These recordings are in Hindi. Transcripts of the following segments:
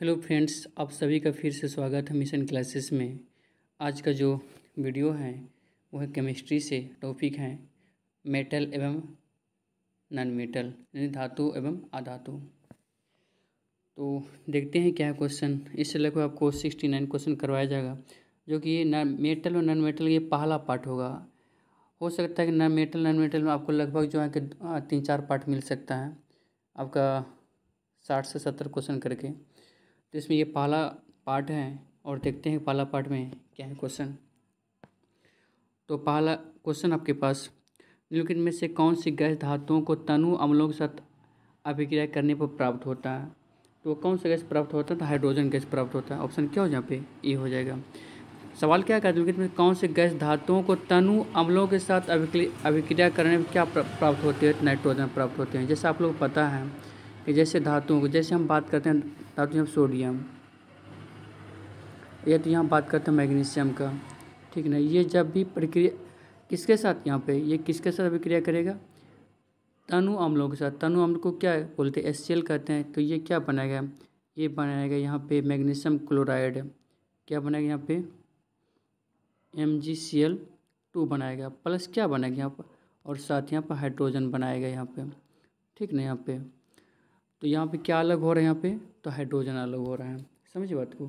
हेलो फ्रेंड्स आप सभी का फिर से स्वागत है मिशन क्लासेस में आज का जो वीडियो है वह केमिस्ट्री से टॉपिक है मेटल एवं नॉन मेटल यानी धातु एवं अधातु तो देखते हैं क्या है क्वेश्चन इस लगभग आपको सिक्सटी नाइन क्वेश्चन करवाया जाएगा जो कि नॉन मेटल और नॉन मेटल ये पहला पार्ट होगा हो सकता है कि नॉन मेटल नॉन मेटल में आपको लगभग जो है कि तीन चार पार्ट मिल सकता है आपका साठ से सत्तर क्वेश्चन करके तो इसमें ये पहला पार्ट है और देखते हैं पहला पार्ट में क्या है क्वेश्चन तो पहला क्वेश्चन आपके पास निम्नलिखित में से कौन सी गैस धातुओं को तनु अम्लों के साथ अभिक्रिया करने पर प्राप्त होता है तो कौन सा गैस प्राप्त होता है तो हाइड्रोजन गैस प्राप्त होता है ऑप्शन क्या हो जहाँ पे ए हो जाएगा सवाल क्या कहते हैं में कौन से गैस धातुओं को तनु अम्लों के साथ अभिक्रिया करने में क्या प्राप्त होते हैं नाइट्रोजन प्राप्त होते हैं जैसे आप लोग पता है कि जैसे धातुओं को जैसे हम बात करते हैं लाते यहाँ सोडियम या तो यहाँ बात करते हैं मैग्नीशियम का ठीक ना ये जब भी प्रक्रिया किसके साथ यहाँ पे ये किसके साथ अभिक्रिया करेगा तनु अम्लों के साथ तनु अम्ल को क्या बोलते हैं एस कहते हैं तो ये क्या बनाएगा ये बनाएगा यहाँ पे मैग्नीशियम क्लोराइड क्या बनाएगा यहाँ पे M G C L two बनाएगा प्लस क्या बनाएगा यहाँ पर और साथ यहाँ पर हाइड्रोजन बनाएगा यहाँ पे ठीक ना यहाँ पे तो यहाँ पे क्या अलग हो रहा है यहाँ पे तो हाइड्रोजन अलग हो रहा है समझिए बात को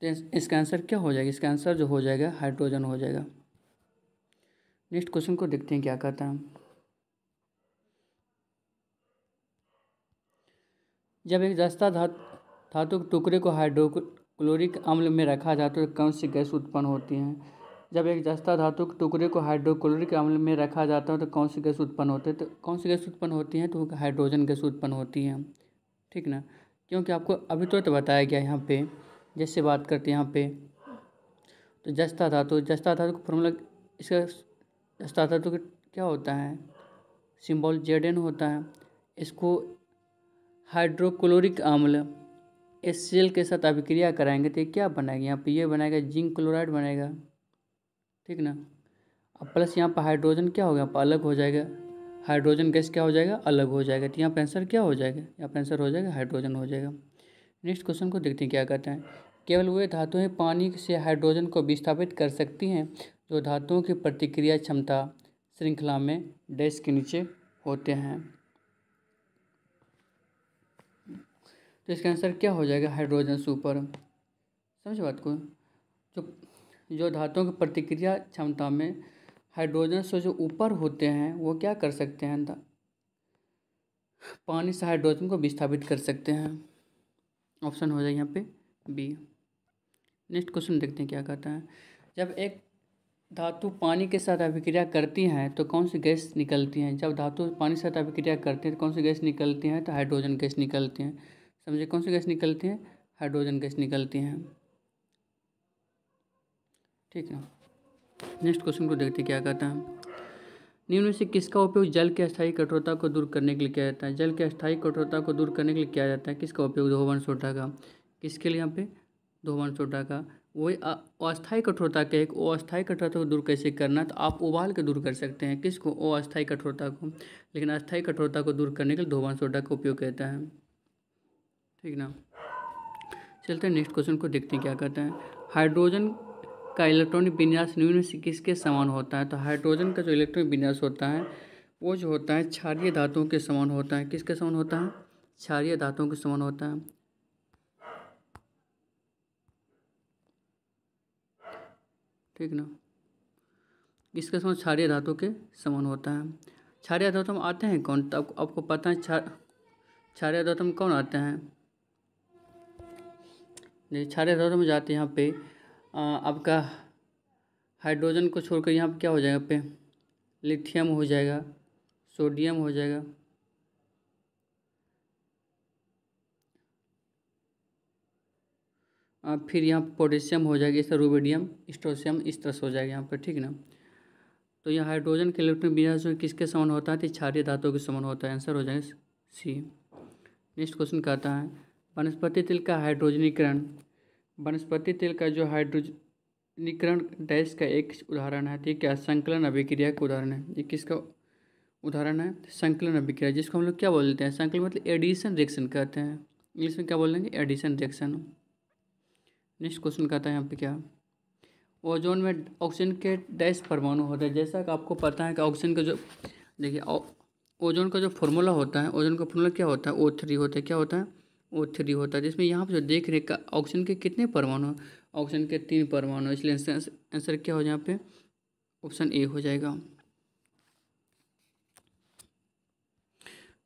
तो इसका आंसर क्या हो जाएगा इसका आंसर जो हो जाएगा हाइड्रोजन हो जाएगा नेक्स्ट क्वेश्चन को देखते हैं क्या कहता है जब एक जस्ता धातु के टुकड़े को हाइड्रोक्लोरिक अम्ल में रखा जाता है तो कौन सी गैस उत्पन्न होती है जब एक जस्ता धातु के टुकड़े को हाइड्रोक्लोरिक अम्ल में रखा जाता है तो कौन सी गैस उत्पन्न होते हैं तो कौन सी गैस उत्पन्न होती हैं तो हाइड्रोजन गैस उत्पन्न होती है ठीक ना क्योंकि आपको अभी तो, तो बताया गया यहाँ पे जैसे बात करते हैं यहाँ पे तो जस्ता धातु जस्ता धातु का फॉर्मूला इसका जस्ता धातु का क्या होता है सिम्बॉल जेड एन होता है इसको हाइड्रोक्लोरिक अम्ल एस के साथ अभिक्रिया कराएंगे तो क्या बनाएगा यहाँ पे ये बनाएगा जिंक क्लोराइड बनाएगा ठीक ना अब प्लस यहाँ पर हाइड्रोजन क्या हो गया अलग हो जाएगा हाइड्रोजन गैस क्या हो जाएगा अलग हो जाएगा तो यहाँ पर आंसर क्या हो जाएगा यहाँ पर आंसर हो जाएगा हाइड्रोजन हो जाएगा नेक्स्ट क्वेश्चन को देखते हैं क्या कहते हैं केवल वे धातुएं पानी से हाइड्रोजन को विस्थापित कर सकती हैं जो धातुओं की प्रतिक्रिया क्षमता श्रृंखला में डैश के नीचे होते हैं तो इसका आंसर क्या हो जाएगा हाइड्रोजन सुपर समझ बात को जो धातुओं की प्रतिक्रिया क्षमता में हाइड्रोजन से जो ऊपर होते हैं वो क्या कर सकते हैं पानी से हाइड्रोजन को विस्थापित कर सकते हैं ऑप्शन हो जाए यहाँ पे बी नेक्स्ट क्वेश्चन देखते हैं क्या कहता है जब एक धातु पानी के साथ अभिक्रिया करती हैं तो कौन सी गैस निकलती हैं जब धातु पानी के साथ अभिक्रिया करते हैं तो कौन सी गैस निकलती हैं तो हाइड्रोजन गैस निकलती हैं समझे कौन सी गैस निकलती हैं हाइड्रोजन गैस निकलती हैं ठीक है नेक्स्ट क्वेश्चन को देखते क्या कहता है निम्न से किसका उपयोग जल की अस्थायी कठोरता को दूर करने के लिए किया जाता है जल की अस्थायी कठोरता को दूर करने के लिए किया जाता है किसका उपयोग धोवन सोटा का किसके लिए यहाँ पे धोवन सोटा का वही अस्थायी कठोरता के एक अस्थायी कठोरता को दूर कैसे करना तो आप उबाल के दूर कर सकते हैं किसको अस्थायी कठोरता को लेकिन अस्थायी कठोरता को दूर करने के लिए धोवन सोडा का उपयोग कहता है ठीक ना चलते हैं नेक्स्ट क्वेश्चन को देखते हैं क्या कहते हैं हाइड्रोजन का इलेक्ट्रॉनिक विन्यास निम्न से किसके समान होता है तो हाइड्रोजन का जो इलेक्ट्रॉनिक विन्यास होता है वो जो होता है क्षारिय धातुओं के समान होता है किसके समान होता है क्षारिय धातुओं के समान होता है ठीक ना इसका समान क्षारिय धातु के समान होता है क्षारिया धातु में आते हैं कौन तो आप, आपको पता है क्षारिया धातु में कौन आते हैं क्षारिया धातु में जाते हैं यहाँ पे आपका हाइड्रोजन को छोड़कर यहाँ पर क्या हो जाएगा पे लिथियम हो जाएगा सोडियम हो जाएगा फिर यहाँ पोटेशियम हो जाएगा इस रूबेडियम स्ट्रोशियम इस तरह से हो जाएगा यहाँ पर ठीक ना तो यह हाइड्रोजन के इलेक्ट्रॉन विन्यास किसके समान होता है तो क्षारीय धातु के समान होता है आंसर हो जाएगा सी नेक्स्ट क्वेश्चन कहता है वनस्पति तिल का हाइड्रोजनीकरण वनस्पति तेल का जो हाइड्रोजनीकरण डैश का एक उदाहरण है ठीक तो है संकलन अभिक्रिया का उदाहरण है ये किसका उदाहरण है संकलन अभिक्रिया जिसको हम लोग क्या बोलते हैं संकलन मतलब एडिशन रिएक्शन कहते हैं इंग्लिश में क्या बोल लेंगे एडिशन रिएक्शन नेक्स्ट क्वेश्चन कहता है यहाँ पे क्या ओजोन में ऑक्सीजन के डैश परमाणु होते हैं जैसा कि आपको पता है कि ऑक्सीजन का जो देखिए ओजोन का जो फॉर्मूला होता है ओजोन का फॉर्मूला क्या होता है ओ थ्री होता है क्या होता है ओ थ्री होता है जिसमें यहाँ पर जो देख रहे हैं ऑक्सीजन के कितने परमाणु ऑक्सीजन के तीन परमाणु इसलिए आंसर क्या हो यहाँ पे ऑप्शन ए हो जाएगा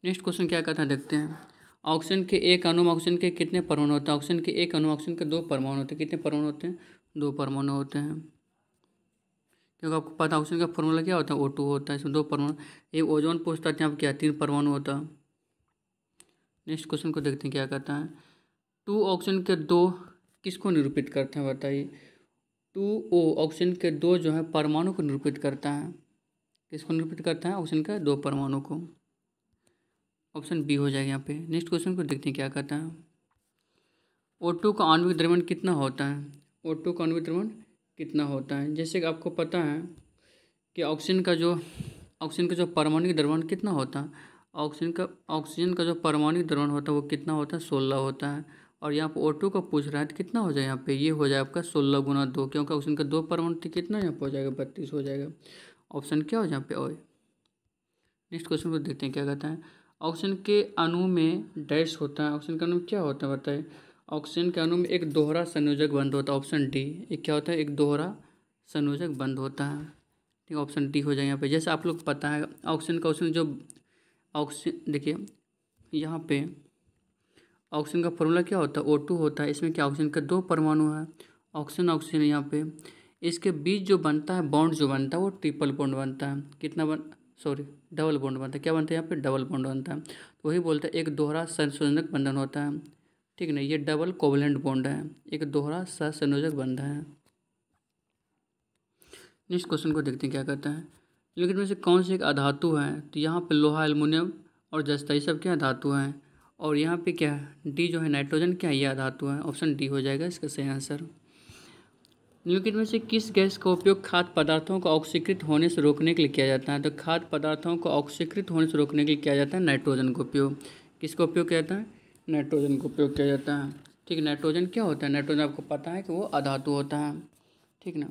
नेक्स्ट क्वेश्चन क्या कहता है देखते हैं ऑक्सीजन के एक अणु ऑक्सीजन के कितने परमाणु होते हैं ऑक्सीजन के एक अणु ऑक्सीजन के दो परमाणु होते हैं कितने परमाणु होते हैं दो परमाणु होते हैं क्योंकि आपको पता ऑक्सीजन का फॉर्मूला क्या होता है ओ टू होता है इसमें दो परमाणु एक ओजोन पूछता है यहाँ क्या तीन परमाणु होता है नेक्स्ट क्वेश्चन को देखते हैं क्या कहता है टू ऑक्सीजन के दो किसको निरूपित करते हैं बताइए टू ओ ऑक्सीजन के दो जो है परमाणु को निरूपित करता है किसको निरूपित करता है ऑक्सीजन का दो परमाणु को ऑप्शन बी हो जाएगा यहाँ पे नेक्स्ट क्वेश्चन को देखते हैं क्या कहता है ओ टू का आणविक द्रव्यमान कितना होता है ओ टू का आणविक द्रव्यमान कितना होता है जैसे कि आपको पता है कि ऑक्सीजन का जो ऑक्सीजन का जो परमाणु द्रव्यमान कितना होता है ऑक्सीजन का ऑक्सीजन का जो परमाणु द्रवण होता है वो कितना होता है सोलह होता है और यहाँ पर ओ टू का पूछ रहा है तो कितना हो जाए यहाँ पे ये हो जाए आपका सोलह गुना दो क्योंकि ऑक्सीजन का दो परमाणु थे तो कितना यहाँ पर हो जाएगा बत्तीस हो जाएगा ऑप्शन क्या हो जाए पे और नेक्स्ट क्वेश्चन को देखते हैं क्या कहता है ऑक्सीजन के अणु में डैश होता है ऑक्सीजन का अनु क्या होता है बताए ऑक्सीजन के अणु में एक दोहरा संयोजक बंद होता है ऑप्शन डी एक क्या होता है एक दोहरा संयोजक बंद होता है ठीक है ऑप्शन डी हो जाए यहाँ पे जैसे आप लोग पता है ऑक्सीजन का ऑक्सीजन जो ऑक्सीजन देखिए यहाँ पे ऑक्सीजन का फॉर्मूला क्या होता है ओ टू होता है इसमें क्या ऑक्सीजन का दो परमाणु है ऑक्सीजन ऑक्सीजन यहाँ पे इसके बीच जो बनता है बॉन्ड जो बनता है वो ट्रिपल बॉन्ड बनता है कितना बन सॉरी डबल बॉन्ड बनता है क्या बनता है यहाँ पे डबल बॉन्ड बनता है तो वही बोलते हैं एक दोहरा संयोजक बंधन होता है ठीक है ना ये डबल कोवलेंट बॉन्ड है एक दोहरा सहसंयोजक बंधन है नेक्स्ट क्वेश्चन को देखते हैं क्या कहता है लेकिन में से कौन से एक अधातु है तो यहाँ पे लोहा एलमिनियम और जस्ता ये सब क्या अधातु हैं और यहाँ पे क्या है डी जो है नाइट्रोजन क्या ये अधातु है ऑप्शन डी हो जाएगा इसका सही आंसर निम्नलिखित में से किस गैस का उपयोग खाद्य पदार्थों को ऑक्सीकृत होने से रोकने के लिए किया जाता है तो खाद्य पदार्थों को ऑक्सीकृत होने से रोकने के लिए किया जाता है नाइट्रोजन का उपयोग किसका उपयोग किया जाता है नाइट्रोजन का उपयोग किया जाता है ठीक नाइट्रोजन क्या होता है नाइट्रोजन आपको पता है कि वो अधातु होता है ठीक ना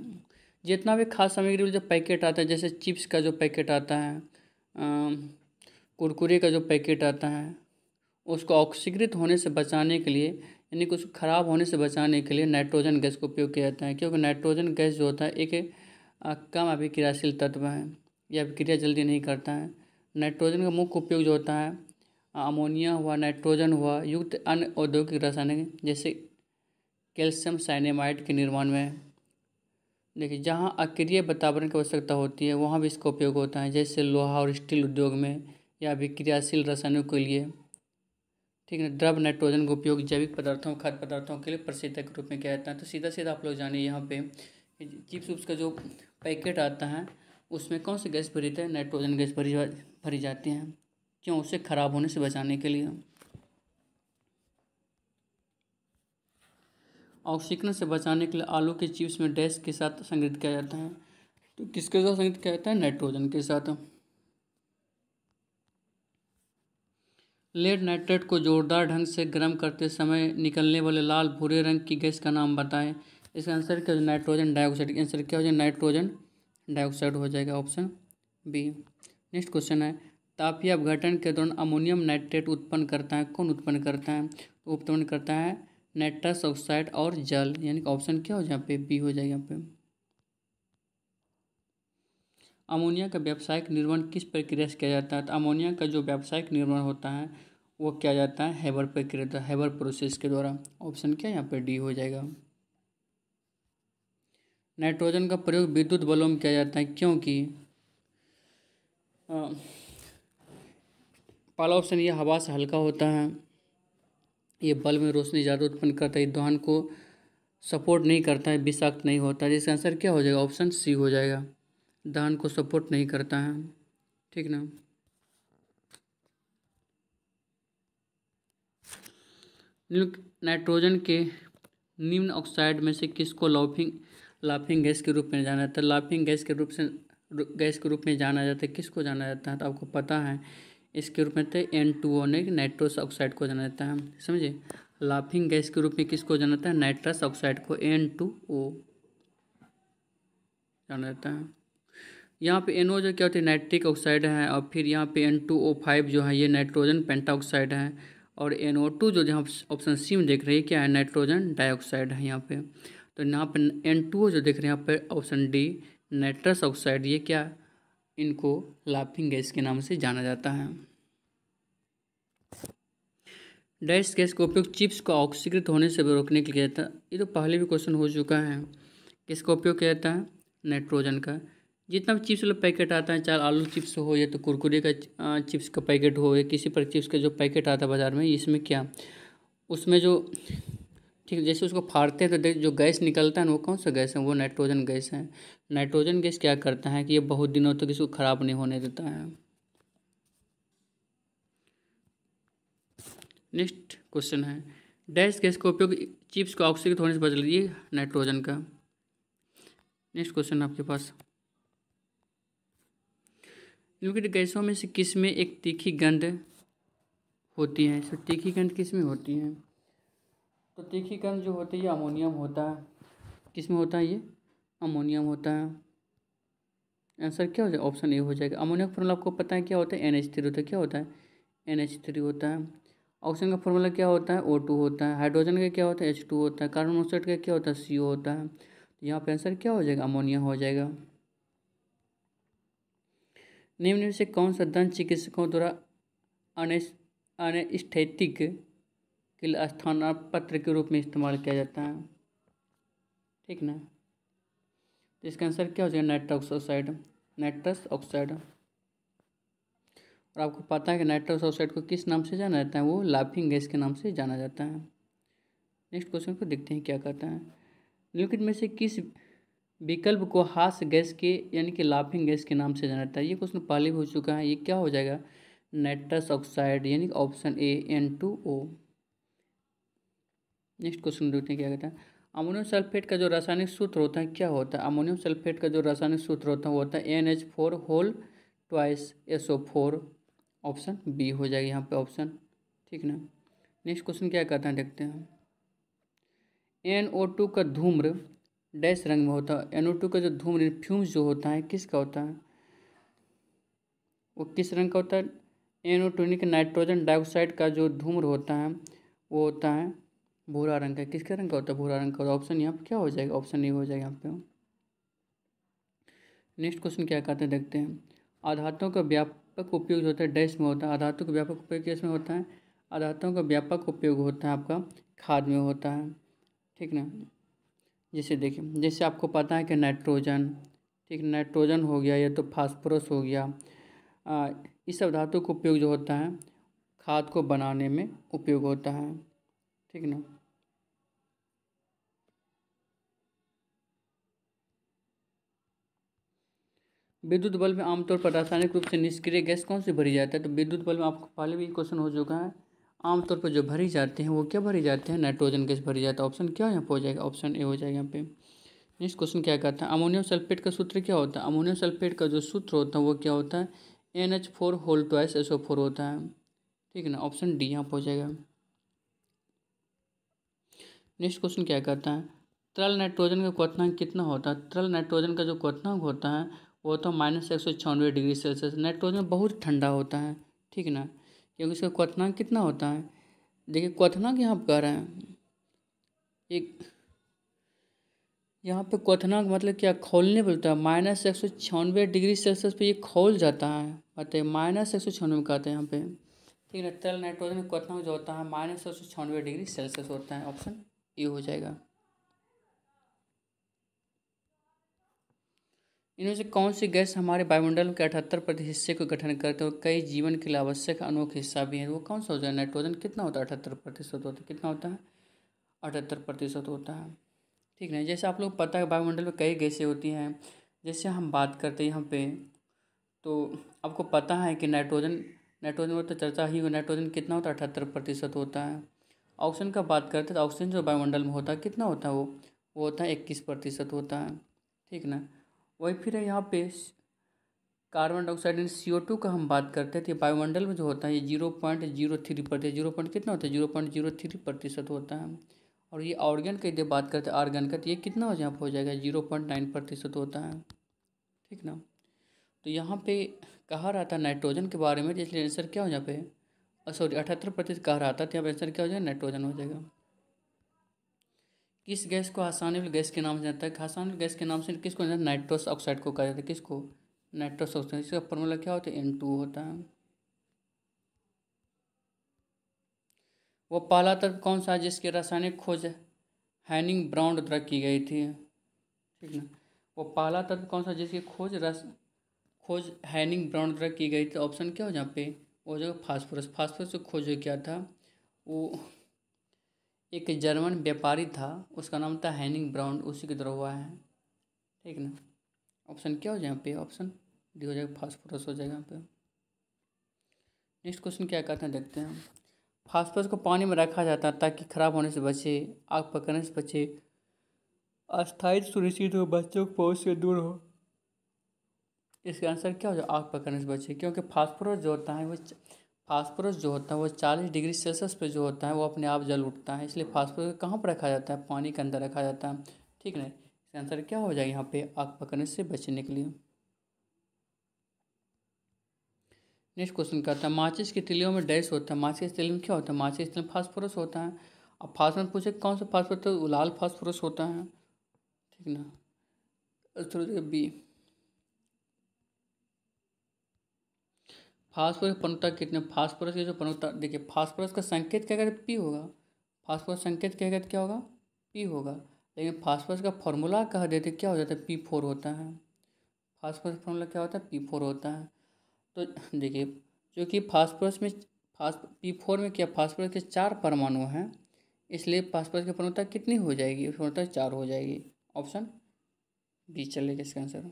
जितना भी खाद सामग्री जो पैकेट आता है जैसे चिप्स का जो पैकेट आता है कुरकुरे का जो पैकेट आता है उसको ऑक्सीकृत होने से बचाने के लिए यानी कि उसको ख़राब होने से बचाने के लिए नाइट्रोजन गैस का उपयोग किया जाता है क्योंकि नाइट्रोजन गैस जो होता है एक कम अभिक्रियाशील तत्व है यह अभिक्रिया जल्दी नहीं करता है नाइट्रोजन का मुख्य उपयोग जो होता है अमोनिया हुआ नाइट्रोजन हुआ युक्त अन्य औद्योगिक रसायन जैसे कैल्शियम साइनेमाइड के निर्माण में देखिए जहाँ अक्रिय वातावरण की आवश्यकता होती है वहाँ भी इसका उपयोग होता है जैसे लोहा और स्टील उद्योग में या भी क्रियाशील रसायनों के लिए ठीक है द्रव नाइट्रोजन का उपयोग जैविक पदार्थों खाद्य पदार्थों के लिए प्रसिद्ध के रूप में किया जाता है तो सीधा सीधा आप लोग जानिए यहाँ पे चिप्स उप्स का जो पैकेट आता है उसमें कौन सी गैस भरी है नाइट्रोजन गैस भरी भरी जाती है क्यों उसे ख़राब होने से बचाने के लिए और से बचाने के लिए आलू के चिप्स में डैश के साथ संग्रहित किया जाता है तो किसके साथ संग्रहित किया जाता है नाइट्रोजन के साथ लेड नाइट्रेट को जोरदार ढंग से गर्म करते समय निकलने वाले लाल भूरे रंग की गैस का नाम बताएं इसका आंसर क्या हो नाइट्रोजन डाइऑक्साइड आंसर क्या हो जाए नाइट्रोजन डाइऑक्साइड हो जाएगा ऑप्शन बी नेक्स्ट क्वेश्चन है तापीय अपघटन के दौरान अमोनियम नाइट्रेट उत्पन्न करता है कौन उत्पन्न करता है तो उत्पन्न करता है नाइट्रस ऑक्साइड और जल यानी कि ऑप्शन क्या हो जहाँ पे बी हो जाएगा यहाँ पे अमोनिया का व्यावसायिक निर्माण किस प्रक्रिया से किया जाता है तो अमोनिया का जो व्यावसायिक निर्माण होता है वो किया जाता है हैबर प्रक्रिया तो हैबर प्रोसेस के द्वारा ऑप्शन क्या यहाँ पे डी हो जाएगा नाइट्रोजन का प्रयोग विद्युत बलों में किया जाता है क्योंकि पहला ऑप्शन ये हवा से हल्का होता है ये बल्ब में रोशनी ज़्यादा उत्पन्न करता है दहन को सपोर्ट नहीं करता है विषाक्त नहीं होता है जिसका आंसर क्या हो जाएगा ऑप्शन सी हो जाएगा दहन को सपोर्ट नहीं करता है ठीक ना नाइट्रोजन के निम्न ऑक्साइड में से किसको लाफिंग लाफिंग गैस के रूप में जाना जाता है लाफिंग गैस के रूप से गैस के रूप में जाना जाता है किसको जाना जाता है तो आपको पता है इसके रूप में थे एन टू ओ ने नाइट्रोस ऑक्साइड को जाना जाता है समझे लाफिंग गैस के रूप में किसको जाना जाता है नाइट्रस ऑक्साइड को एन टू ओ जाना जाता है यहाँ पे एन ओ जो क्या होती है नाइट्रिक ऑक्साइड है और फिर यहाँ पे एन टू ओ फाइव जो है ये नाइट्रोजन पेंटाऑक्साइड है और एन ओ टू जो जहाँ ऑप्शन सी में देख रहे हैं क्या है नाइट्रोजन डाइऑक्साइड है यहाँ पे तो यहाँ पे एन टू ओ जो देख रहे हैं यहाँ पे ऑप्शन डी नाइट्रस ऑक्साइड ये क्या इनको लाफिंग गैस के नाम से जाना जाता है डैश गैस का उपयोग चिप्स को ऑक्सीकृत होने से रोकने के लिए जाता है ये तो पहले भी क्वेश्चन हो चुका है किसका उपयोग किया जाता है नाइट्रोजन का जितना भी चिप्स वाला पैकेट आता है चाहे आलू चिप्स हो या तो कुरकुरे का चिप्स का पैकेट हो या किसी पर चिप्स का जो पैकेट आता है बाज़ार में इसमें क्या उसमें जो ठीक है जैसे उसको फाड़ते हैं तो जो गैस निकलता है ना वो कौन सा गैस है वो नाइट्रोजन गैस है नाइट्रोजन गैस क्या करता है कि ये बहुत दिनों तक तो इसको ख़राब नहीं होने देता है नेक्स्ट क्वेश्चन है डैश गैस का उपयोग चिप्स को ऑक्सीकृत होने से बदल दिए नाइट्रोजन का नेक्स्ट क्वेश्चन आपके पास निम्नलिखित गैसों में से किस में एक तीखी गंध होती है तीखी गंध किस में होती है तो तीखीकरण जो होती है ये अमोनियम होता है किस में होता है ये अमोनियम होता है आंसर क्या हो जाए ऑप्शन ए हो जाएगा अमोनियम का फॉर्मूला आपको पता है क्या होता है एन एच थ्री होता है क्या होता है एन एच थ्री होता है ऑक्सीजन का फॉर्मूला क्या होता है ओ टू होता है हाइड्रोजन का क्या होता है एच टू होता है कार्बन मोनोक्साइड का क्या होता है सी ओ होता है तो यहाँ पर आंसर क्या हो जाएगा अमोनिया हो जाएगा निम्न से कौन सा दंत चिकित्सकों द्वारा अनस्थैतिक के स्थान पत्र के रूप में इस्तेमाल किया जाता है ठीक ना तो इसका आंसर क्या हो जाएगा नाइट्रस ऑक्साइड नाइट्रस ऑक्साइड और आपको पता है कि नाइट्रस ऑक्साइड को किस नाम से जाना जाता है वो लाफिंग गैस के नाम से जाना जाता है नेक्स्ट क्वेश्चन को देखते हैं क्या कहता है लिक्विड में से किस विकल्प को हास गैस के यानी कि लाफिंग गैस के नाम से जाना जाता है ये क्वेश्चन पहले भी हो चुका है ये क्या हो जाएगा नाइट्रस ऑक्साइड यानी option A N two O next question देखते हैं क्या कहता है अमोनियम सल्फेट का जो रासायनिक सूत्र होता है क्या होता है अमोनियम सल्फेट का जो रासायनिक सूत्र होता है वो होता है N H four whole twice S O four option B हो जाएगा यहाँ पे ऑप्शन ठीक ना नेक्स्ट क्वेश्चन क्या कहता है देखते हैं एन ओ टू का धूम्र डैश रंग में होता है एन ओ टू का जो धूम्र फ्यूम्स जो होता है किसका होता है वो किस रंग का होता है N O two nitrogen dioxide का जो धूम्र होता है वो होता है भूरा रंग का किसके रंग का होता है भूरा रंग का ऑप्शन यहाँ पर क्या हो जाएगा ऑप्शन नहीं हो जाएगा यहाँ पे नेक्स्ट क्वेश्चन क्या कहते हैं देखते हैं आधातों का व्यापक उपयोग जो होता है डैश में होता है आधातों का व्यापक उपयोग किस में होता है आधातों का व्यापक उपयोग होता है आपका खाद में होता है ठीक ना जैसे देखिए जैसे आपको पता है कि नाइट्रोजन ठीक नाइट्रोजन हो गया या तो फास्फोरस हो गया आ, इस सब धातु का उपयोग जो होता है खाद को बनाने में उपयोग होता है ठीक ना विद्युत बल्ब में आमतौर पर रासायनिक रूप से निष्क्रिय गैस कौन सी भरी जाती है तो विद्युत बल्ब में आपको पहले भी क्वेश्चन हो चुका है आमतौर पर जो भरी जाते हैं वो क्या भरी जाते हैं नाइट्रोजन गैस भरी जाता है ऑप्शन क्या यहाँ पर हो जाएगा ऑप्शन ए हो जाएगा यहाँ पे नेक्स्ट क्वेश्चन क्या कहता है अमोनियम सल्फेट का सूत्र क्या होता है अमोनियम सल्फेट का जो सूत्र होता है वो क्या होता है N H four whole twice S O four होता है ठीक है ना ऑप्शन डी यहाँ पर हो जाएगा नेक्स्ट क्वेश्चन क्या कहता है तरल नाइट्रोजन का क्वनांक कितना होता है तरल नाइट्रोजन का जो क्वनांक होता है वो होता तो है माइनस एक सौ छियानवे डिग्री सेल्सियस नाइट्रोजन बहुत ठंडा होता है ठीक ना क्योंकि इसका क्वथनांक कितना होता है देखिए क्वथनांक यहाँ कह रहे हैं एक यहाँ पे क्वथनांक मतलब क्या खोलने बोलता है माइनस एक सौ छियानवे डिग्री सेल्सियस पे ये खोल जाता है बताइए माइनस एक सौ छियानवे कहते हैं यहाँ पे ठीक है तरल नाइट्रोजन में क्वथनांक जो होता है माइनस एक सौ छियानवे डिग्री सेल्सियस होता है ऑप्शन ये हो जाएगा इनमें से कौन सी गैस हमारे वायुमंडल के अठहत्तर प्रति हिस्से को गठन करते और कई जीवन के लिए आवश्यक अनोख हिस्सा भी है वो कौन सा हो जाए नाइट्रोजन कितना होता है अठहत्तर प्रतिशत होता है कितना होता है अठहत्तर प्रतिशत होता है ठीक है जैसे आप लोग पता है वायुमंडल में कई गैसें होती हैं जैसे हम बात करते हैं यहाँ पे तो आपको पता है कि नाइट्रोजन नाइट्रोजन में तो चर्चा ही हो नाइट्रोजन कितना होता है अठहत्तर प्रतिशत होता है ऑक्सीजन का बात करते हैं तो ऑक्सीजन जो वायुमंडल में होता है कितना होता है वो वो होता है इक्कीस प्रतिशत होता है ठीक ना वही फिर है यहाँ पे carbon dioxide and C O two का हम बात करते हैं तो वायुमंडल में जो होता है ये जीरो पॉइंट जीरो थ्री प्रतिशत जीरो पॉइंट कितना होता है जीरो पॉइंट जीरो थ्री प्रतिशत होता है और ये ऑर्गन का यदि बात करते हैं ऑर्गन का तो ये कितना हो यहाँ पर हो जाएगा जीरो पॉइंट नाइन प्रतिशत होता है ठीक ना तो यहाँ पे कहा रहा था नाइट्रोजन के बारे में तो इसलिए आंसर क्या हो यहाँ पे सॉरी अठहत्तर प्रतिशत कहा रहा था तो यहाँ पर आंसर क्या हो जाएगा नाइट्रोजन हो जाएगा किस गैस को हासानिल गैस के नाम से जाता है हासानिल गैस के नाम से किसको जाता है नाइट्रोस ऑक्साइड को कहा जाता है किसको नाइट्रोस ऑक्साइड इसका फॉर्मूला क्या होता है एन टू होता है वो पहला तत्व कौन सा है जिसकी रासायनिक खोज हैनिंग ब्राउन द्वारा की गई थी ठीक ना वो पहला तत्व कौन सा जिसकी खोज रस खोज हैनिंग ब्राउन द्वारा की गई थी ऑप्शन क्या हो जहाँ पे वो जो फास्फोरस फास्फोरस की खोज किया था वो एक जर्मन व्यापारी था उसका नाम था हैनिंग ब्राउन उसी के द्वारा हुआ है ठीक ना ऑप्शन क्या हो जाए यहाँ पे ऑप्शन डी हो जाएगा फास्फोरस हो जाएगा यहाँ पे नेक्स्ट क्वेश्चन क्या कहते हैं देखते हैं फास्फोरस को पानी में रखा जाता है ताकि खराब होने से बचे आग पकड़ने से बचे अस्थायी सुनिश्चित हो बच्चों को पहुँच से दूर हो इसका आंसर क्या हो जाए आग पकड़ने से बचे क्योंकि फास्फोरस जो होता है वो फास्फोरस जो होता है वो चालीस डिग्री सेल्सियस पे जो होता है वो अपने आप जल उठता है इसलिए फास्फोरस कहाँ पर रखा जाता है पानी के अंदर रखा जाता है ठीक है इसका आंसर क्या हो जाएगा यहाँ पे आग पकड़ने से बचने के लिए नेक्स्ट क्वेश्चन कहता है माचिस की तिलियों में डैश होता है माचिस तिल में क्या होता है माचिस तिल में फास्फोरस होता है अब फास्फोरस पूछे कौन सा फास्फोरस लाल फास्फोरस होता है ठीक ना थोड़ा बी फास्फोरस प्रणुता कितने फास्फोरस की जो प्रणुता देखिए फास्फोरस का संकेत क्या कहते पी होगा फास्फोरस संकेत क्या कहते क्या होगा पी होगा लेकिन फास्फोरस का फॉर्मूला कह देते क्या हो जाता है पी फोर होता है फास्फोरस फॉर्मूला क्या होता है पी फोर होता है तो देखिए चूँकि फास्फोरस में फास पी फोर में क्या फास्फोरस के चार परमाणु हैं इसलिए फास्फोरस की प्रणुता कितनी हो जाएगी प्रवणता चार हो जाएगी ऑप्शन बी चलेगा इसका आंसर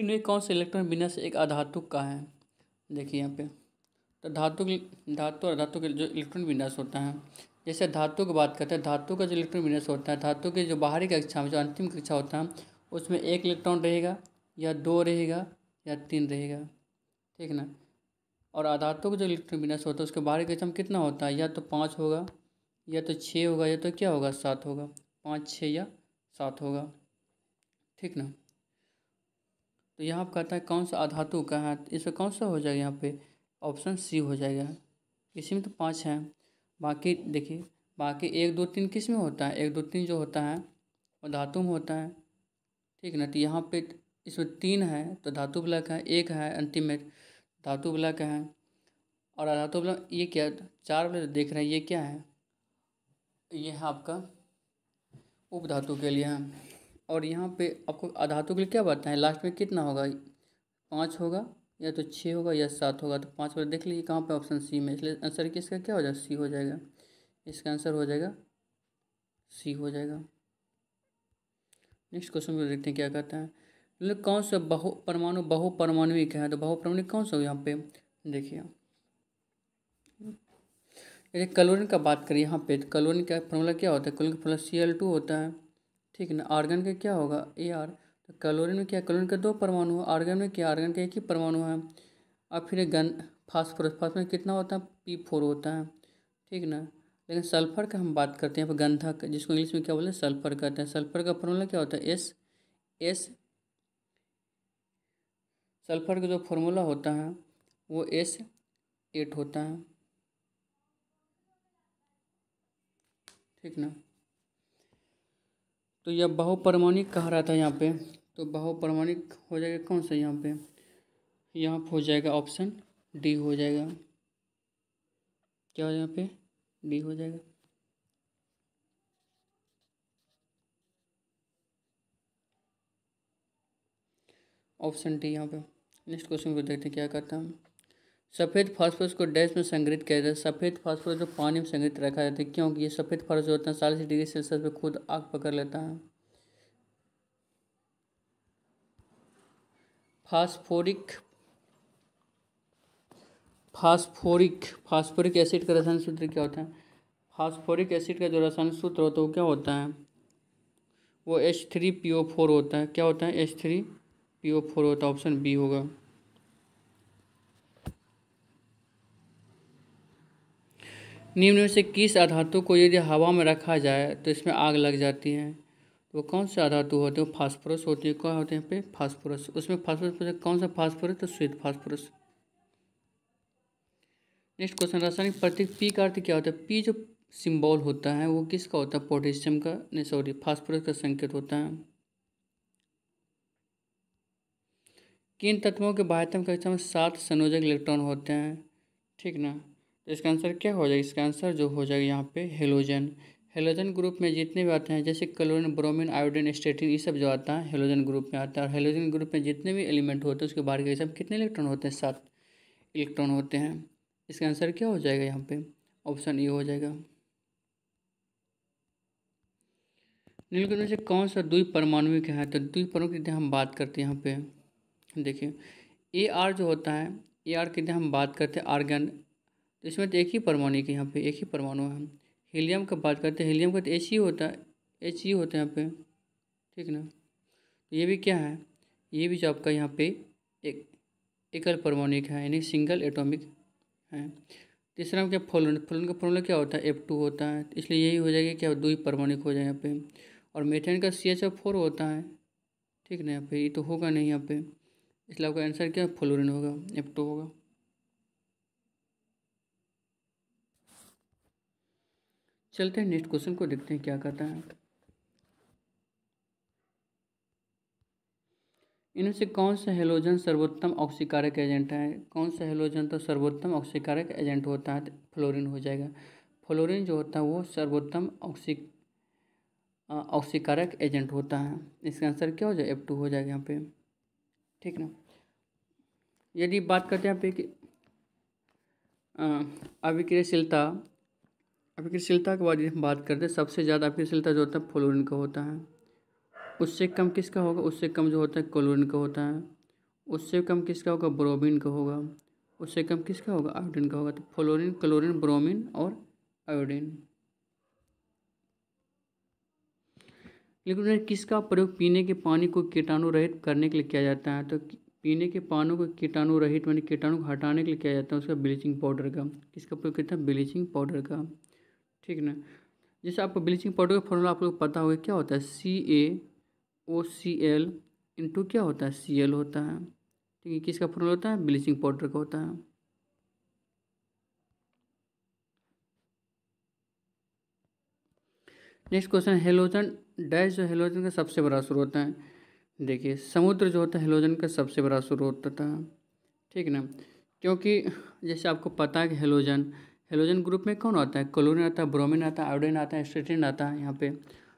इनमें कौन से इलेक्ट्रॉन बिना से एक अधातुक का है देखिए यहाँ पे तो धातु धातु और धातु के जो इलेक्ट्रॉन विन्यास होता है जैसे धातु की बात करते हैं धातु का जो इलेक्ट्रॉन विन्यास होता है धातु के जो बाहरी कक्षा में जो अंतिम कक्षा होता है उसमें एक इलेक्ट्रॉन रहेगा या दो रहेगा या तीन रहेगा ठीक ना और अधातु का जो इलेक्ट्रॉन विन्यास होता है उसके बाहरी कक्षा में कितना होता है या तो पाँच होगा या तो छः होगा या तो क्या होगा सात होगा पाँच छः या सात होगा ठीक ना तो यहाँ पर कहता है कौन सा अधातु का है तो इसमें कौन सा हो जाएगा यहाँ पे ऑप्शन सी हो जाएगा इसी में तो पाँच हैं बाकी देखिए बाकी एक दो तीन किस में होता है एक दो तीन जो होता है वो धातु में होता है ठीक ना तो यहाँ पे इसमें तीन है तो धातु ब्लॉक है एक है अंतिम में धातु ब्लॉक है और अधातु ब्लॉक ये क्या चार वाले देख रहे हैं ये क्या है ये है आपका उपधातु के लिए है और यहाँ पे आपको अधातु के लिए क्या बताएं लास्ट में कितना होगा पाँच होगा या तो छः होगा या सात होगा तो पाँच बार देख लीजिए कहाँ पे ऑप्शन सी में इसलिए आंसर कि इसका क्या हो जाएगा सी हो जाएगा इसका आंसर हो जाएगा सी हो जाएगा नेक्स्ट क्वेश्चन को देखते हैं क्या कहता है मतलब कौन सा बहु परमाणु बहुपरमाणुिक है तो परमाणु कौन सा हो यहाँ पे देखिए यदि कलोरिन का बात करें यहाँ पे तो कलोरिन का फॉर्मूला क्या होता है कलोरिन का फॉर्मूला सी एल टू होता है ठीक है ना आर्गन का क्या होगा ए आर तो क्लोरिन में क्या क्लोरिन का दो परमाणु है आर्गन में क्या आर्गन का एक ही परमाणु है और फिर गन फास्फोरस फास्फोरस कितना होता है पी फोर होता है ठीक ना लेकिन सल्फर का हम बात करते हैं गंधक जिसको इंग्लिश में क्या बोलते हैं सल्फर कहते हैं सल्फर का फॉर्मूला क्या होता है एस एस सल्फर का जो फॉर्मूला होता है वो एस एट होता है ठीक ना तो यह बहुप्रमाणिक कह रहा था यहाँ पे तो बहुप्रमाणिक हो जाएगा कौन सा यहाँ पे यहाँ पर हो जाएगा ऑप्शन डी हो जाएगा क्या हो यहाँ पे डी हो जाएगा ऑप्शन डी यहाँ पे नेक्स्ट क्वेश्चन को देखते हैं क्या करता है सफ़ेद फास्फोरस को डैश में संग्रहित किया जाता है सफ़ेद फास्फोरस को पानी में संग्रहित रखा जाता है क्योंकि ये सफ़ेद फास्फोरस होता है चालीस डिग्री सेल्सियस पर खुद आग पकड़ लेता है फास्फोरिक फास्फोरिक फास्फोरिक एसिड का रसायन सूत्र क्या होता है फास्फोरिक एसिड का जो रसायन सूत्र होता है वो क्या होता है वो H three P O four होता है क्या होता है H three P O four होता है ऑप्शन बी होगा निम्न में से किस अधातु को यदि हवा में रखा जाए तो इसमें आग लग जाती है तो वो कौन से अधातु होते हैं फास्फोरस होते हैं क्या होते हैं पे फास्फोरस उसमें फास्फोरस कौन सा फास्फोरस तो श्वेत फास्फोरस नेक्स्ट क्वेश्चन रासायनिक प्रतीक पी का अर्थ क्या होता है पी जो सिंबल होता है वो किसका होता है पोटेशियम का नहीं सॉरी फास्फोरस का संकेत होता है किन तत्वों के बाह्यतम कक्षा में सात संयोजक इलेक्ट्रॉन होते हैं ठीक ना तो इसका आंसर क्या हो जाएगा इसका आंसर जो हो जाएगा यहाँ पे हेलोजन हेलोजन ग्रुप में जितने भी आते हैं जैसे क्लोरीन ब्रोमीन आयोडीन स्टेटिन ये सब जो आता है हेलोजन ग्रुप में आता है और हेलोजन ग्रुप में जितने भी एलिमेंट होते हैं उसके बाहर के सब कितने इलेक्ट्रॉन होते हैं सात इलेक्ट्रॉन होते हैं इसका आंसर क्या हो जाएगा यहाँ पे ऑप्शन ई हो जाएगा निम्नलिखित में से कौन सा दुई परमाणुिक है तो दुई परमाणु की हम बात करते हैं यहाँ पे देखिए ए आर जो होता है ए आर की हम बात करते हैं आर्गन तो इसमें तो एक ही परमाणु के यहाँ पे एक ही परमाणु है हीलियम का बात करते हैं हीलियम का तो एच ही होता है एच ही होता है यहाँ पे ठीक ना तो ये भी क्या है ये भी जो आपका यहाँ पे एक एकल परमाणु है यानी सिंगल एटॉमिक है तीसरा क्या फोलन फोलन का फोलन क्या होता है एफ टू होता है तो इसलिए यही हो जाएगा क्या दो ही परमाणु हो जाए यहाँ पे और मेथेन का सी एच फोर होता है ठीक ना यहाँ पे ये तो होगा नहीं यहाँ पे इसलिए आपका आंसर क्या फ्लोरिन होगा एप्टो होगा चलते हैं नेक्स्ट क्वेश्चन को देखते हैं क्या कहता है इनमें से कौन सा हेलोजन सर्वोत्तम ऑक्सीकारक एजेंट है कौन सा हेलोजन तो सर्वोत्तम ऑक्सीकारक एजेंट होता है फ्लोरीन हो जाएगा फ्लोरीन जो होता है वो सर्वोत्तम ऑक्सी ऑक्सीकारक एजेंट होता है इसका आंसर क्या हो जाए एफ टू हो जाएगा यहाँ पे ठीक ना यदि बात करते हैं यहाँ पे कि अभिक्रियशीलता अभिक्रशीलता के बाद हम बात करते हैं सबसे ज़्यादा अभिक्रशीलता जो होता है फ्लोरिन का होता है उससे कम किसका होगा उससे कम जो होता है क्लोरिन का होता है उससे कम किसका होगा ब्रोमीन का होगा उससे कम किसका होगा आयोडीन का होगा तो फ्लोरिन क्लोरिन ब्रोमीन और आयोडीन लेकिन किसका प्रयोग पीने के पानी को कीटाणु रहित करने के लिए किया जाता है तो पीने के पानी को कीटाणु रहित मानी कीटाणु को हटाने के लिए किया जाता है उसका ब्लीचिंग पाउडर का किसका प्रयोग किया है ब्लीचिंग पाउडर का ठीक है ना जैसे आपको ब्लीचिंग पाउडर का फॉर्मूला आप लोग पता होगा क्या होता है सी ए ओ सी एल इंटू क्या होता है सी एल होता है ठीक है किसका फॉर्मूला होता है ब्लीचिंग पाउडर का होता है नेक्स्ट क्वेश्चन हेलोजन डैश जो हेलोजन का सबसे बड़ा सुर होता है देखिए समुद्र जो होता है हेलोजन का सबसे बड़ा स्रोत होता है ठीक है ना क्योंकि जैसे आपको पता है कि हेलोजन हेलोजन ग्रुप में कौन आता है क्लोरीन आता है ब्रोमीन आता है आयोडीन आता है स्ट्रेटिन आता है यहाँ पे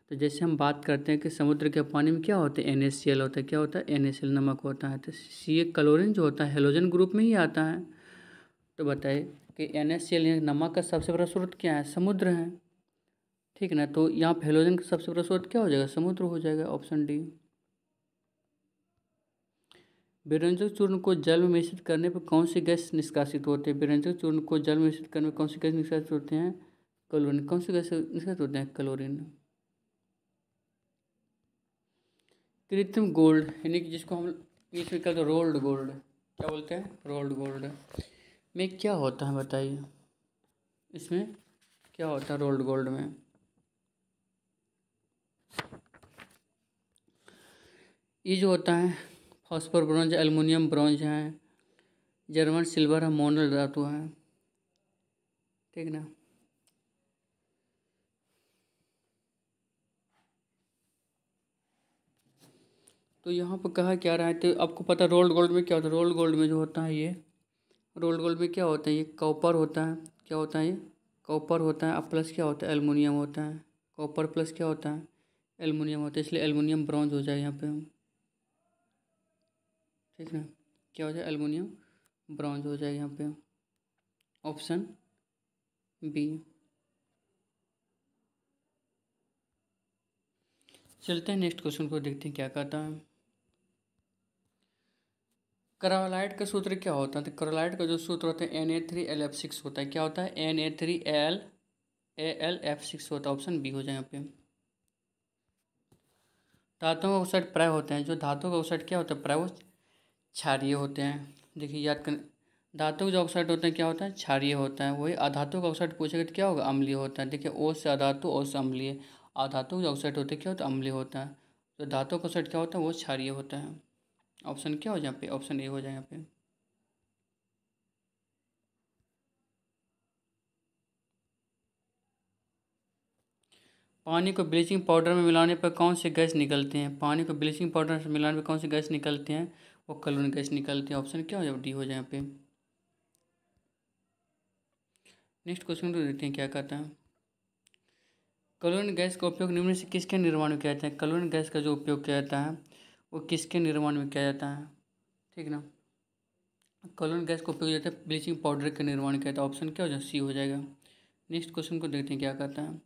तो जैसे हम बात करते हैं कि समुद्र के पानी में क्या होता है एन होता है क्या होता है एन नमक होता है तो सी ए क्लोरिन जो होता है हेलोजन ग्रुप में ही आता है तो बताइए कि एन नमक का सबसे बड़ा स्रोत क्या है समुद्र है ठीक ना तो यहाँ पर हेलोजन का सबसे बड़ा स्रोत क्या हो जाएगा समुद्र हो जाएगा ऑप्शन डी विरंजक चूर्ण को जल में मिश्रित करने पर कौन सी गैस निष्कासित होते हैं विरंजक चूर्ण को जल में मिश्रित करने पर कौन सी गैस निष्कासित होते हैं क्लोरीन कौन सी गैस निष्कासित होते हैं क्लोरीन कृत्रिम गोल्ड यानी कि जिसको हम इंग्लिश में कहते हैं रोल्ड गोल्ड क्या बोलते हैं रोल्ड गोल्ड में क्या होता है बताइए इसमें क्या होता है रोल्ड गोल्ड में ये जो होता है फॉस्फर ब्रॉन्ज एल्युमिनियम ब्रॉन्ज हैं जर्मन सिल्वर है मोनल धातु हैं ठीक ना तो यहाँ पर कहा क्या रहा है तो आपको पता रोल्ड गोल्ड में क्या होता है रोल्ड गोल्ड में जो होता है ये रोल्ड गोल्ड में क्या होता है ये कॉपर होता है क्या होता है ये कॉपर होता है अब प्लस क्या होता है एलमिनियम होता है कॉपर प्लस क्या होता है एलमिनियम होता है इसलिए एलमिनियम ब्रॉन्ज हो जाए यहाँ पे हम ठीक है क्या हो जाए एलमिनियम ब्रॉन्ज हो जाए यहाँ पे ऑप्शन बी चलते हैं नेक्स्ट क्वेश्चन को देखते हैं क्या कहता है करोलाइट का सूत्र क्या होता है तो करोलाइट का जो सूत्र होता है N A three L F six होता है क्या होता है N A three L A L F six होता है ऑप्शन बी हो जाए यहाँ पे धातुओं का ऑक्साइड प्राय होते हैं जो धातुओं का ऑक्साइड क्या होता है प्राय क्षारिय होते हैं देखिए याद कर धातु जो ऑक्साइड होते हैं क्या होता है क्षारिय होता है वही अधातु का ऑक्साइड पूछेगा तो क्या होगा अम्लीय होता है देखिए ओ से अधातु ओ से अम्लीय अधातु जो ऑक्साइड होते हैं क्या होता है अम्लीय होता है तो धातु का ऑक्साइड क्या होता है वो क्षारिय होता है ऑप्शन क्या हो जाए यहाँ पे ऑप्शन ए हो जाए यहाँ पे पानी को ब्लीचिंग पाउडर में मिलाने पर कौन से गैस निकलते हैं पानी को ब्लीचिंग पाउडर से मिलाने पर कौन से गैस निकलते हैं वो कलोन गैस निकालते हैं ऑप्शन क्या हो जाए डी हो जाए यहाँ पे नेक्स्ट क्वेश्चन तो देखते हैं क्या कहता है कलोन गैस का उपयोग निम्न से किसके निर्माण में किया जाता है कलोन गैस का जो उपयोग किया जाता है वो किसके निर्माण में किया जाता है ठीक ना कलोन गैस का उपयोग जाता है ब्लीचिंग पाउडर के निर्माण किया जाता है ऑप्शन क्या हो जाए सी हो जाएगा नेक्स्ट क्वेश्चन को देखते हैं क्या कहता है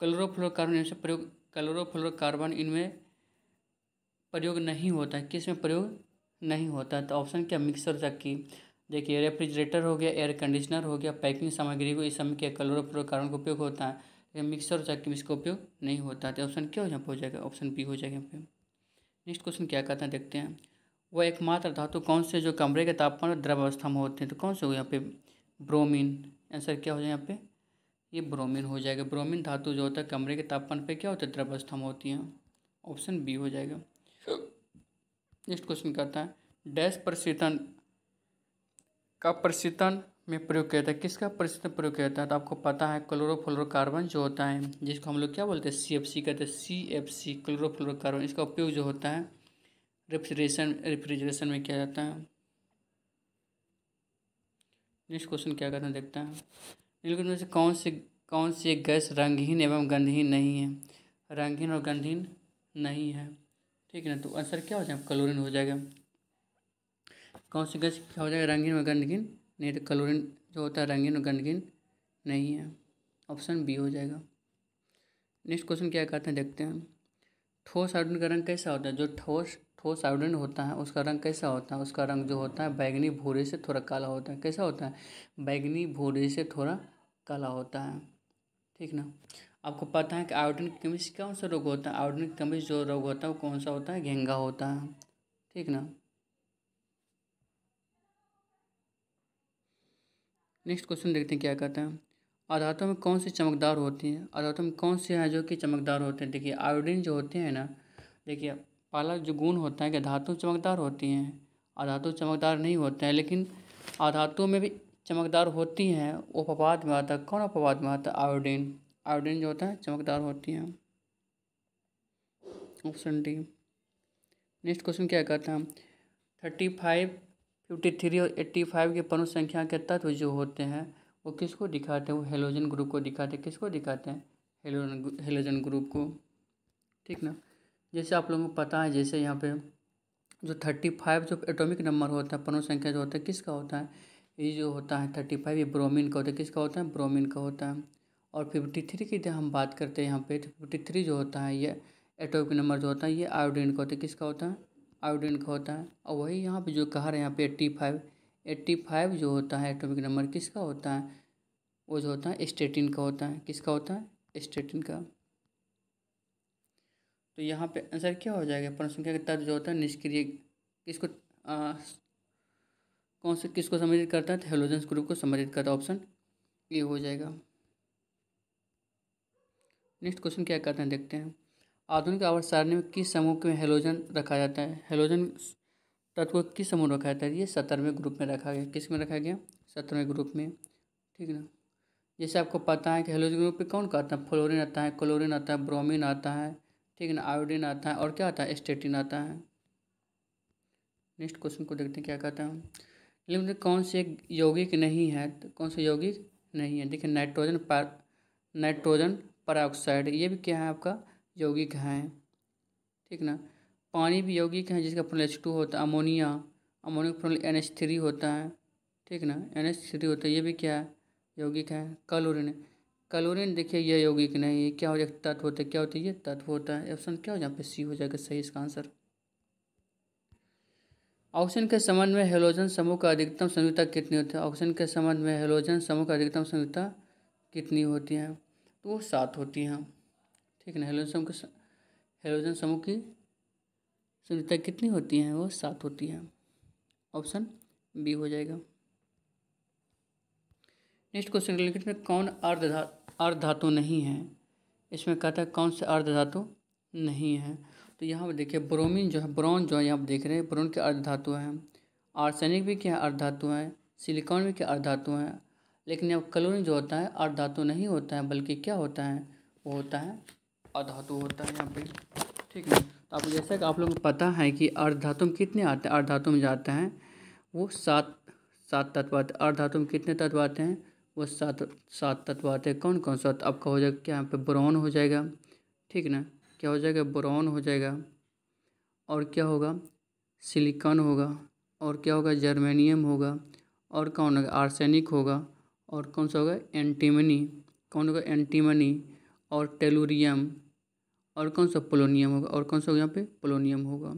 क्लोरोफ्लोरोकार्बन इनसे प्रयोग क्लोरोफ्लोरोकार्बन इनमें प्रयोग नहीं होता है किस में प्रयोग नहीं होता तो ऑप्शन क्या मिक्सर चक्की देखिए रेफ्रिजरेटर हो गया एयर कंडीशनर हो गया पैकिंग सामग्री को इस समय क्या क्लोरोफ्लोकार्बन का उपयोग होता है लेकिन मिक्सर चक्की में इसका उपयोग नहीं होता तो ऑप्शन क्या यहाँ पर हो जाएगा ऑप्शन बी हो जाएगा यहाँ नेक्स्ट क्वेश्चन क्या कहते हैं देखते हैं वह एकमात्र धातु कौन से जो कमरे के तापमान और अवस्था में होते हैं तो कौन से हो यहाँ पे ब्रोमीन आंसर क्या हो जाए यहाँ पे ये ब्रोमीन हो जाएगा ब्रोमीन धातु जो होता है कमरे के तापमान पे क्या होता है अवस्था में होती है ऑप्शन बी हो जाएगा नेक्स्ट क्वेश्चन कहता है डैश प्रशीतन का प्रशीतन में प्रयोग किया जाता है किसका प्रशीतन प्रयोग किया जाता है तो आपको पता है क्लोरोफ्लोरोकार्बन जो होता है जिसको हम लोग क्या बोलते हैं सी एफ सी कहते हैं सी एफ सी क्लोरोफ्लोरोकार्बन इसका उपयोग जो होता है रेफ्रिजरेशन रेफ्रिजरेशन में किया जाता है नेक्स्ट क्वेश्चन क्या कहते हैं देखते हैं नीलकंठ में से कौन से कौन सी गैस रंगहीन एवं गंधहीन नहीं है रंगहीन और गंधहीन नहीं है ठीक है ना तो आंसर क्या हो जाएगा क्लोरिन हो जाएगा कौन सी गैस क्या हो जाएगा रंगीन और गंदगी नहीं तो क्लोरिन जो होता है रंगीन और गंदगी नहीं है ऑप्शन बी हो जाएगा नेक्स्ट क्वेश्चन क्या कहते हैं देखते हैं ठोस आयोडीन का रंग कैसा होता है जो ठोस ठोस आयोडीन होता है उसका रंग कैसा होता है उसका रंग जो होता है बैगनी भूरे से थोड़ा काला होता है कैसा होता है बैगनी भूरे से थोड़ा काला होता है ठीक ना आपको पता है कि आयोडीन की कमी से कौन सा रोग होता है आयोडिन की कमी जो रोग होता है वो कौन सा होता है घेंगा होता है ठीक ना नेक्स्ट क्वेश्चन देखते हैं क्या कहते हैं आधातों में कौन सी चमकदार होती हैं आधातों में कौन से हैं जो कि चमकदार होते हैं देखिए आयोडीन जो होते हैं ना देखिए पहला जो गुण होता है कि धातु चमकदार होती हैं आधातु चमकदार नहीं होते हैं लेकिन आधातु में भी चमकदार होती हैं वो अपवाद में आता है कौन अपवाद में आता है आयोडीन आयोडीन जो होता है चमकदार होती हैं ऑप्शन डी नेक्स्ट क्वेश्चन क्या कहता है थर्टी फाइव फिफ्टी थ्री और एट्टी फाइव के परमाणु संख्या के तत्व जो होते हैं वो किसको दिखाते हैं वो हेलोजन ग्रुप को दिखाते हैं किसको दिखाते हैं हेलोजन हेलोजन ग्रुप को ठीक ना जैसे आप लोगों को पता है जैसे यहाँ पे जो थर्टी फाइव जो एटॉमिक नंबर होता है परमाणु संख्या जो होता है किसका होता है ये जो होता है थर्टी फाइव ये ब्रोमिन का होता है किसका होता है ब्रोमिन का होता है और फिफ्टी थ्री की जब हम बात करते हैं यहाँ पे तो फिफ्टी थ्री जो होता है ये एटोपिक नंबर जो होता है ये आयोडीन का होता है किसका होता है आयोडीन का होता है और वही यहाँ पे जो कहा रहे हैं यहाँ पे एट्टी फाइव एट्टी फाइव जो होता है एटोमिक नंबर किसका होता है वो जो होता है स्टेटिन का होता है किसका होता है स्टेटिन का तो यहाँ पे आंसर क्या हो जाएगा पर संख्या का तत्व जो होता है निष्क्रिय किसको कौन से किसको सम्मिलित करता है तो हेलोजेंस ग्रुप को सम्मिलित करता है ऑप्शन ये हो जाएगा नेक्स्ट क्वेश्चन क्या कहते हैं देखते हैं आधुनिक आवर्त सारणी में किस समूह में हेलोजन रखा जाता है हेलोजन तत्व को किस समूह में रखा जाता है ये सत्तरवें ग्रुप में रखा गया किस में रखा गया सत्तरवें ग्रुप में ठीक है ना जैसे आपको पता है कि हेलोजन ग्रुप पर कौन कहता है फ्लोरिन आता है क्लोरिन आता है ब्रोमिन आता है ठीक है ना आयोडिन आता है और क्या आता है स्टेटिन आता है नेक्स्ट क्वेश्चन को देखते हैं क्या कहता है लेकिन कौन से यौगिक नहीं है तो कौन से यौगिक नहीं है देखिए नाइट्रोजन पार नाइट्रोजन पराक्साइड ये भी क्या है आपका यौगिक है ठीक ना पानी भी यौगिक है जिसका प्रोनल एच टू होता है अमोनिया अमोनिया का एन एच थ्री होता है ठीक ना एन एच थ्री होता है ये भी क्या है यौगिक है कलोरिन क्लोरिन देखिए ये यौगिक नहीं है क्या हो जाएगा तत्व होता है क्या होता है ये तत्व होता है ऑप्शन क्या हो जहाँ पे सी हो जाएगा सही इसका आंसर ऑक्सीजन के संबंध में हेलोजन समूह का अधिकतम संयुक्ता कितनी होती है ऑक्सीजन के संबंध में हेलोजन समूह का अधिकतम संयुक्ता कितनी होती है तो वो सात होती हैं ठीक है ना हेलोजन समूह के हेलोजन समूह की संयुक्तता कितनी होती हैं वो सात होती हैं ऑप्शन बी हो जाएगा नेक्स्ट क्वेश्चन लिखित में कौन अर्ध धा अर्ध धातु नहीं है इसमें कहता है कौन से अर्ध धातु नहीं है तो यहाँ पर देखिए ब्रोमीन जो है ब्रोन जो है यहाँ पर देख रहे हैं ब्रोन के अर्ध धातु हैं आर्सेनिक भी क्या अर्ध धातु हैं सिलिकॉन भी क्या अर्ध धातु हैं लेकिन अब कलोन जो होता है अर्धातु नहीं होता है बल्कि क्या होता है वो होता है अधातु होता है यहाँ पे ठीक है तो आप जैसा कि आप लोगों को पता है कि अर्धातु में कितने आते हैं अर्धातु में जाते हैं वो सात सात तत्व आते हैं अर्धातु में कितने तत्व आते हैं वो सात सात तत्व आते हैं कौन कौन सा आपका हो जाएगा क्या यहाँ पर ब्राउन हो जाएगा ठीक ना क्या हो जाएगा ब्राउन हो जाएगा और क्या होगा सिलिकॉन होगा और क्या होगा जर्मेनियम होगा और कौन होगा आर्सेनिक होगा और कौन सा होगा एंटीमनी कौन होगा एंटीमनी और टेलोरियम और कौन सा पोलोनियम होगा और कौन सा होगा यहाँ पे पोलोनियम होगा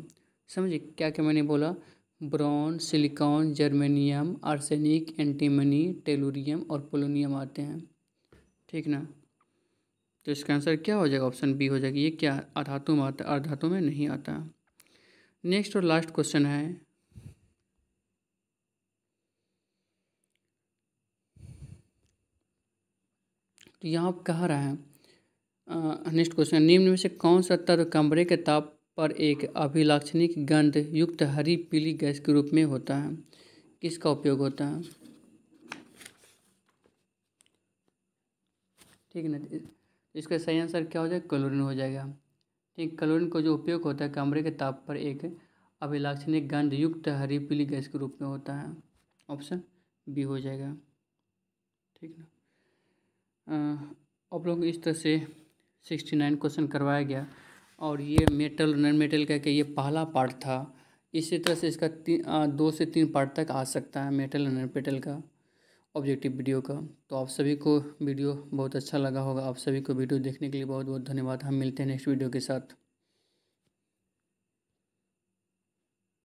समझिए क्या क्या मैंने बोला boron silicon germanium arsenic antimony tellurium और पोलोनियम आते हैं ठीक ना तो इसका आंसर क्या हो जाएगा ऑप्शन बी हो जाएगा ये क्या अधातु में आता अधातु में नहीं आता नेक्स्ट और लास्ट क्वेश्चन है तो यहाँ आप कह रहे हैं नेक्स्ट क्वेश्चन निम्न में से कौन सा तत्व कमरे के ताप पर एक अभिलाक्षणिक गंध युक्त हरी पीली गैस के रूप में होता है किसका उपयोग होता है ठीक है ना इसका सही आंसर क्या हो जाएगा क्लोरीन हो जाएगा ठीक क्लोरीन को जो उपयोग होता है कमरे के ताप पर एक अभिलाक्षणिक गंध युक्त हरी पीली गैस के रूप में होता है ऑप्शन बी हो जाएगा ठीक ना आप लोग इस तरह से सिक्सटी नाइन क्वेश्चन करवाया गया और ये मेटल नॉन मेटल का ये पहला पार्ट था इसी तरह से इसका ती, आ, दो से तीन पार्ट तक आ सकता है मेटल नॉन मेटल का ऑब्जेक्टिव वीडियो का तो आप सभी को वीडियो बहुत अच्छा लगा होगा आप सभी को वीडियो देखने के लिए बहुत बहुत धन्यवाद हम मिलते हैं नेक्स्ट वीडियो के साथ